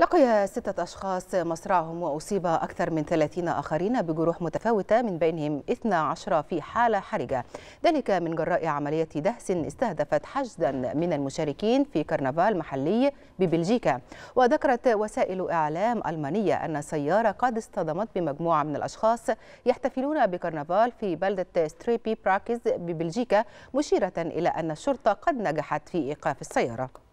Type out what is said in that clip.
لقي ستة أشخاص مصرعهم وأصيب أكثر من 30 آخرين بجروح متفاوتة من بينهم 12 في حالة حرجة ذلك من جراء عملية دهس استهدفت حشدا من المشاركين في كرنفال محلي ببلجيكا وذكرت وسائل إعلام ألمانية أن سيارة قد اصطدمت بمجموعة من الأشخاص يحتفلون بكرنفال في بلدة ستريبي براكز ببلجيكا مشيرة إلى أن الشرطة قد نجحت في إيقاف السيارة